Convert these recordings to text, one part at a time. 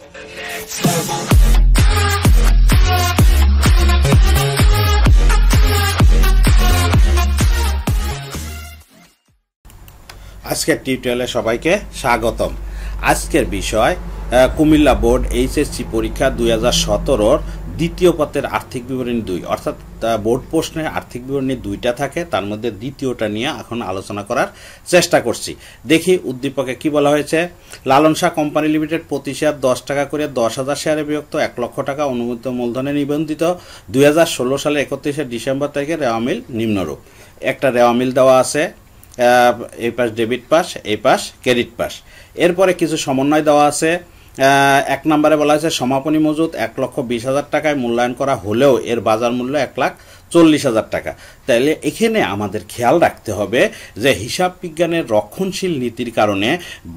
আজকের টিউটোরিয়ালে সবাইকে স্বাগতম আজকের বিষয় কুমিল্লা বোর্ড এইচএসসি পরীক্ষা দুই হাজার সতেরোর দ্বিতীয় পথের আর্থিক বিবরণী দুই অর্থাৎ বোর্ড প্রশ্নে আর্থিক বিবরণী দুইটা থাকে তার মধ্যে দ্বিতীয়টা নিয়ে এখন আলোচনা করার চেষ্টা করছি দেখি উদ্দীপকে কি বলা হয়েছে লালন শাহ কোম্পানি লিমিটেড প্রতি শেয়ার দশ টাকা করে দশ হাজার শেয়ারে বিভক্ত এক লক্ষ টাকা অনুমোদিত মূলধনে নিবন্ধিত দুই সালে একত্রিশে ডিসেম্বর তারিখে রেওয়ামিল নিম্নরূপ একটা রেওয়ামিল দেওয়া আছে এই পাশ ডেবিট পাস এই পাশ ক্রেডিট পাস এরপরে কিছু সমন্বয় দেওয়া আছে এক নম্বরে বলা হয়েছে সমাপনী মজুদ এক লক্ষ বিশ হাজার টাকায় মূল্যায়ন করা হলেও এর বাজার মূল্য এক লাখ চল্লিশ হাজার টাকা তাইলে এখানে আমাদের খেয়াল রাখতে হবে যে হিসাব বিজ্ঞানের রক্ষণশীল নীতির কারণে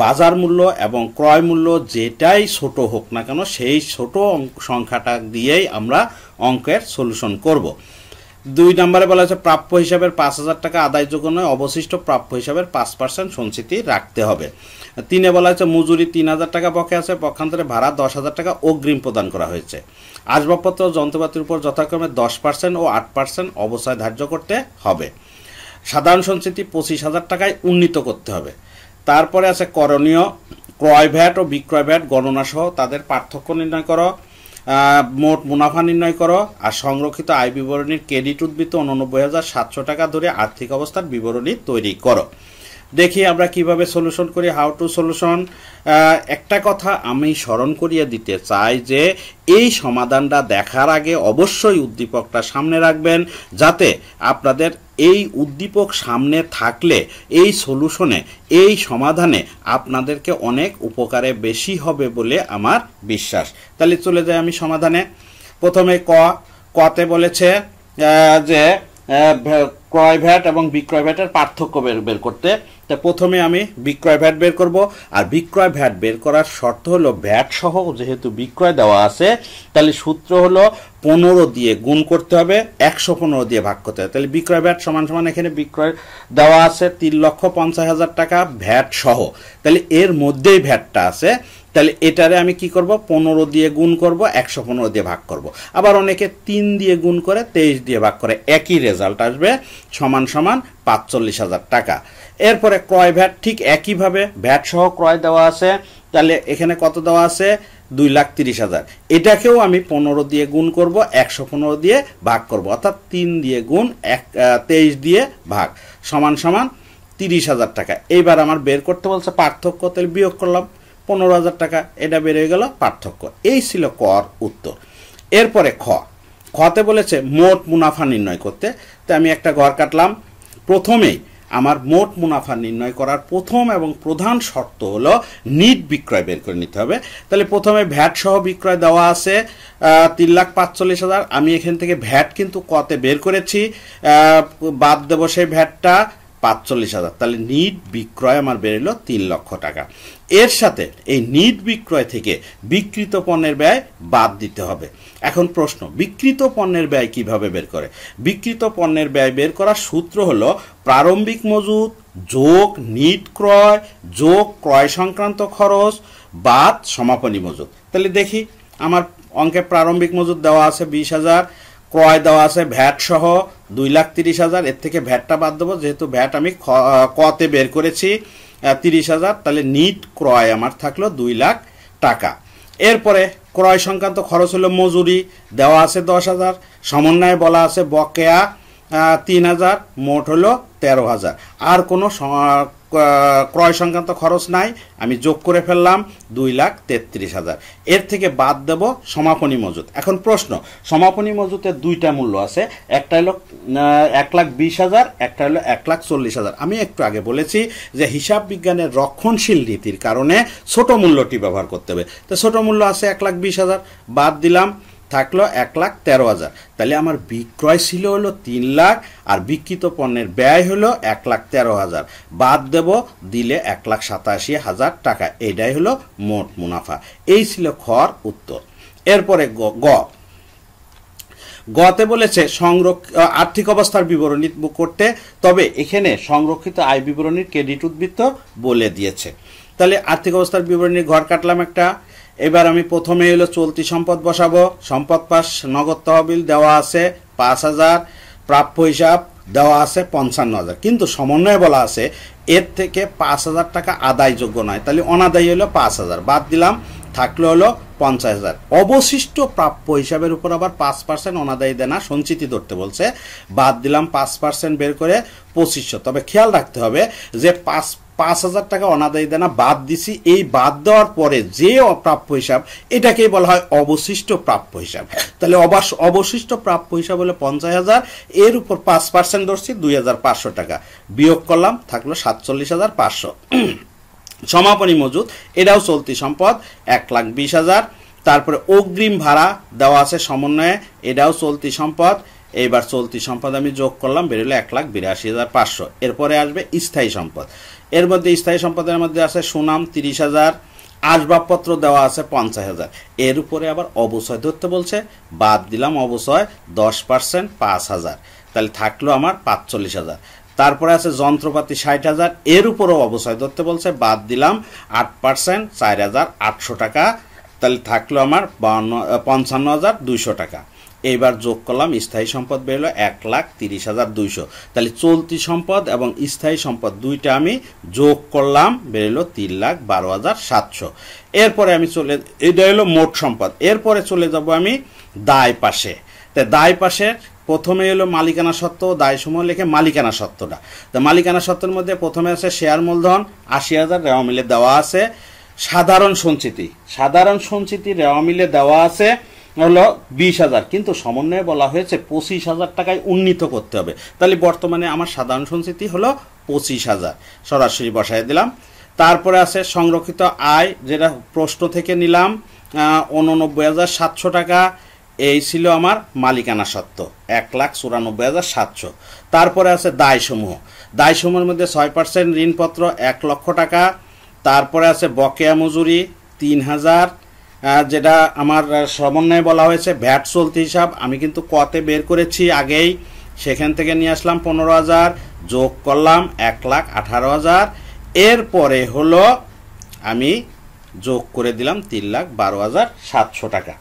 বাজার মূল্য এবং ক্রয় মূল্য যেটাই ছোট হোক না কেন সেই ছোট সংখ্যাটা দিয়েই আমরা অঙ্কের সলিউশন করব দুই নম্বরে বলা হয়েছে প্রাপ্য হিসাবের পাঁচ হাজার টাকা আদায় যোগ্য নয় অবশিষ্ট প্রাপ্য হিসাবের পাঁচ পার্সেন্ট সঞ্চিতি রাখতে হবে তিনে বলা হয়েছে মজুরি তিন হাজার টাকা বকে আছে পক্ষান্তরে ভাড়া দশ হাজার টাকা অগ্রিম প্রদান করা হয়েছে আসবাবপত্র যন্ত্রপাতির উপর যথাক্রমে দশ পার্সেন্ট ও আট পার্সেন্ট অবসায় ধার্য করতে হবে সাধারণ সঞ্চিতি পঁচিশ হাজার টাকায় উন্নীত করতে হবে তারপরে আছে করণীয় ক্রয় ভ্যাট ও বিক্রয় ভ্যাট গণনা সহ তাদের পার্থক্য নির্ণয় করা মোট মুনাফা নির্ণয় করো আর সংরক্ষিত আয় বিবরণীর ক্রেডিট উদ্বৃত্ত উননব্বই হাজার সাতশো টাকা ধরে আর্থিক অবস্থার বিবরণী তৈরি করো দেখি আমরা কিভাবে সলিউশন করি হাউ টু সলিউশন একটা কথা আমি স্মরণ করিয়ে দিতে চাই যে এই সমাধানটা দেখার আগে অবশ্যই উদ্দীপকটা সামনে রাখবেন যাতে আপনাদের এই উদ্দীপক সামনে থাকলে এই সলিউশনে এই সমাধানে আপনাদেরকে অনেক উপকারে বেশি হবে বলে আমার বিশ্বাস তাহলে চলে যাই আমি সমাধানে প্রথমে ক কতে বলেছে যে ক্রয় ভ্যাট এবং বিক্রয় ভ্যাটের পার্থক্য বের বের করতে তো প্রথমে আমি বিক্রয় ভ্যাট বের করব আর বিক্রয় ভ্যাট বের করার শর্ত হলো ভ্যাট সহ যেহেতু বিক্রয় দেওয়া আছে তাহলে সূত্র হলো পনেরো দিয়ে গুণ করতে হবে একশো পনেরো দিয়ে ভাগ করতে হবে তাহলে বিক্রয় ভ্যাট সমান সমান এখানে বিক্রয় দেওয়া আছে তিন লক্ষ পঞ্চাশ হাজার টাকা ভ্যাট সহ তাহলে এর মধ্যেই ভ্যাটটা আছে তাহলে এটারে আমি কি করব পনেরো দিয়ে গুণ করব একশো পনেরো দিয়ে ভাগ করব আবার অনেকে তিন দিয়ে গুণ করে তেইশ দিয়ে ভাগ করে একই রেজাল্ট আসবে সমান সমান পাঁচচল্লিশ হাজার টাকা এরপরে ক্রয় ভ্যাট ঠিক একইভাবে ভ্যাট সহ ক্রয় দেওয়া আছে তাহলে এখানে কত দেওয়া আছে দুই লাখ তিরিশ হাজার এটাকেও আমি পনেরো দিয়ে গুণ করব একশো পনেরো দিয়ে ভাগ করব অর্থাৎ তিন দিয়ে গুণ এক তেইশ দিয়ে ভাগ সমান সমান তিরিশ হাজার টাকা এইবার আমার বের করতে বলছে পার্থক্য তাহলে বিয়োগ করলাম পনেরো হাজার টাকা এটা বেড়ে গেল পার্থক্য এই ছিল কর উত্তর এরপরে খ খতে বলেছে মোট মুনাফা নির্ণয় করতে তো আমি একটা ঘর কাটলাম প্রথমেই আমার মোট মুনাফা নির্ণয় করার প্রথম এবং প্রধান শর্ত হলো নিট বিক্রয় বের করে নিতে হবে তাহলে প্রথমে ভ্যাট সহ বিক্রয় দেওয়া আছে তিন লাখ পাঁচচল্লিশ হাজার আমি এখান থেকে ভ্যাট কিন্তু কতে বের করেছি বাদ দেবো সেই ভ্যাটটা পাঁচচল্লিশ হাজার তাহলে নিট বিক্রয় আমার বেরোলো তিন লক্ষ টাকা এর সাথে এই নিট বিক্রয় থেকে বিক্রিত পণ্যের ব্যয় বাদ দিতে হবে এখন প্রশ্ন বিক্রিত পণ্যের ব্যয় কিভাবে বের করে বিক্রিত পণ্যের ব্যয় বের করার সূত্র হলো প্রারম্ভিক মজুদ যোগ নিট ক্রয় যোগ ক্রয় সংক্রান্ত খরচ বাদ সমাপনী মজুদ তাহলে দেখি আমার অঙ্কে প্রারম্ভিক মজুদ দেওয়া আছে বিশ হাজার ক্রয় দেওয়া আছে ভ্যাট সহ দুই লাখ তিরিশ হাজার এর থেকে ভ্যাটটা বাদ দেবো যেহেতু ভ্যাট আমি কতে বের করেছি তিরিশ হাজার তাহলে নিট ক্রয় আমার থাকলো দুই লাখ টাকা এরপরে ক্রয় সংক্রান্ত খরচ হলো মজুরি দেওয়া আছে দশ হাজার সমন্বয়ে বলা আছে বকেয়া তিন হাজার মোট হলো তেরো হাজার আর কোনো ক্রয় সংক্রান্ত খরচ নাই আমি যোগ করে ফেললাম দুই লাখ তেত্রিশ হাজার এর থেকে বাদ দেব সমাপনী মজুত এখন প্রশ্ন সমাপনী মজুতের দুইটা মূল্য আছে একটা হলো এক লাখ বিশ হাজার একটা হলো এক লাখ চল্লিশ হাজার আমি একটু আগে বলেছি যে হিসাব বিজ্ঞানের রক্ষণশীল নীতির কারণে ছোট মূল্যটি ব্যবহার করতে হবে তো ছোট মূল্য আছে এক লাখ বিশ হাজার বাদ দিলাম থাকলো এক লাখ তেরো হাজার তাহলে আমার বিক্রয় ছিল হলো তিন লাখ আর বিক্রিত পণ্যের ব্যয় হলো এক লাখ তেরো হাজার বাদ দেব দিলে এক লাখ সাতাশি হাজার টাকা এটাই হলো মোট মুনাফা এই ছিল খর উত্তর এরপরে গ গতে বলেছে সংরক্ষিত আর্থিক অবস্থার বিবরণী করতে তবে এখানে সংরক্ষিত আয় বিবরণীর ক্রেডিট উদ্বৃত্ত বলে দিয়েছে তাহলে আর্থিক অবস্থার বিবরণী ঘর কাটলাম একটা এবার আমি প্রথমে হলো চলতি সম্পদ বসাবো সম্পদ পাস নগদ তহবিল দেওয়া আছে পাঁচ হাজার প্রাপ্য হিসাব দেওয়া আছে পঞ্চান্ন হাজার কিন্তু সমন্বয়ে বলা আছে এর থেকে পাঁচ হাজার টাকা আদায়যোগ্য নয় তাহলে অনাদায়ী হলো পাঁচ হাজার বাদ দিলাম থাকলে হলো পঞ্চাশ হাজার অবশিষ্ট প্রাপ্য হিসাবের উপর আবার পাঁচ পার্সেন্ট অনাদায়ী দেনা সঞ্চিতি ধরতে বলছে বাদ দিলাম পাঁচ পার্সেন্ট বের করে পঁচিশশো তবে খেয়াল রাখতে হবে যে পাঁচ পাঁচ হাজার টাকা অনাদায়ী দেনা বাদ দিছি এই বাদ দেওয়ার পরে যে অপ্রাপ্য হিসাব এটাকেই বলা হয় অবশিষ্ট প্রাপ্য হিসাব তাহলে অবাস অবশিষ্ট প্রাপ্য হিসাব হলো পঞ্চাশ হাজার এর উপর পাঁচ পার্সেন্ট ধরছি দুই হাজার পাঁচশো টাকা বিয়োগ করলাম থাকলো সাতচল্লিশ হাজার পাঁচশো সমাপনী মজুদ এটাও চলতি সম্পদ এক লাখ বিশ হাজার তারপরে অগ্রিম ভাড়া দেওয়া আছে সমন্বয়ে এটাও চলতি সম্পদ এইবার চলতি সম্পদ আমি যোগ করলাম বেরোলো এক লাখ বিরাশি হাজার পাঁচশো এরপরে আসবে স্থায়ী সম্পদ এর মধ্যে স্থায়ী সম্পদের মধ্যে আছে সুনাম তিরিশ হাজার আসবাবপত্র দেওয়া আছে পঞ্চাশ হাজার এর উপরে আবার অবসয় ধরতে বলছে বাদ দিলাম অবসয় দশ পার্সেন্ট পাঁচ হাজার তাহলে থাকলো আমার পাঁচচল্লিশ হাজার তারপরে আছে যন্ত্রপাতি ষাট হাজার এর উপরেও অবসয় ধরতে বলছে বাদ দিলাম আট পার্সেন্ট চার হাজার আটশো টাকা তাহলে থাকলো আমার বাউন্ন পঞ্চান্ন হাজার দুইশো টাকা এইবার যোগ করলাম স্থায়ী সম্পদ বেরোলো এক লাখ তিরিশ হাজার দুইশো তাহলে চলতি সম্পদ এবং স্থায়ী সম্পদ দুইটা আমি যোগ করলাম বেরোলো তিন লাখ বারো হাজার সাতশো এরপরে আমি চলে এটা হলো মোট সম্পদ এরপরে চলে যাব আমি দায় পাশে তা দায় পাশে প্রথমে এলো মালিকানা সত্ত্ব সময় লেখে মালিকানা সত্ত্বটা তো মালিকানা সত্ত্বের মধ্যে প্রথমে আছে শেয়ার মূলধন আশি হাজার রেওয়া মিলে দেওয়া আছে সাধারণ সঞ্চিতি সাধারণ সঞ্চিতি রেওয়া মিলে দেওয়া আছে হলো বিশ হাজার কিন্তু সমন্বয়ে বলা হয়েছে পঁচিশ হাজার টাকায় উন্নীত করতে হবে তাহলে বর্তমানে আমার সাধারণ সঞ্চিতি হলো পঁচিশ হাজার সরাসরি বসায় দিলাম তারপরে আছে সংরক্ষিত আয় যেটা প্রশ্ন থেকে নিলাম উননব্বই হাজার সাতশো টাকা এই ছিল আমার মালিকানা সত্ত্ব এক লাখ চুরানব্বই হাজার সাতশো তারপরে আছে দায়সমূহ দায়সমূহের মধ্যে ছয় পার্সেন্ট ঋণপত্র এক লক্ষ টাকা তারপরে আছে বকেয়া মজুরি তিন হাজার যেটা আমার সমন্বয়ে বলা হয়েছে ভ্যাট চলতি হিসাব আমি কিন্তু কতে বের করেছি আগেই সেখান থেকে নিয়ে আসলাম পনেরো হাজার যোগ করলাম এক লাখ আঠারো হাজার এরপরে হলো আমি যোগ করে দিলাম তিন লাখ বারো হাজার সাতশো টাকা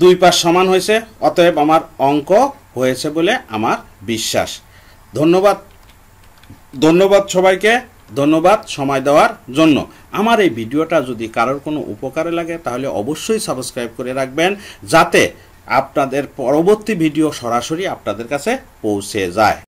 দুই পাশ সমান হয়েছে অতএব আমার অঙ্ক হয়েছে বলে আমার বিশ্বাস ধন্যবাদ ধন্যবাদ সবাইকে ধন্যবাদ সময় দেওয়ার জন্য আমার এই ভিডিওটা যদি কারোর কোনো উপকারে লাগে তাহলে অবশ্যই সাবস্ক্রাইব করে রাখবেন যাতে আপনাদের পরবর্তী ভিডিও সরাসরি আপনাদের কাছে পৌঁছে যায়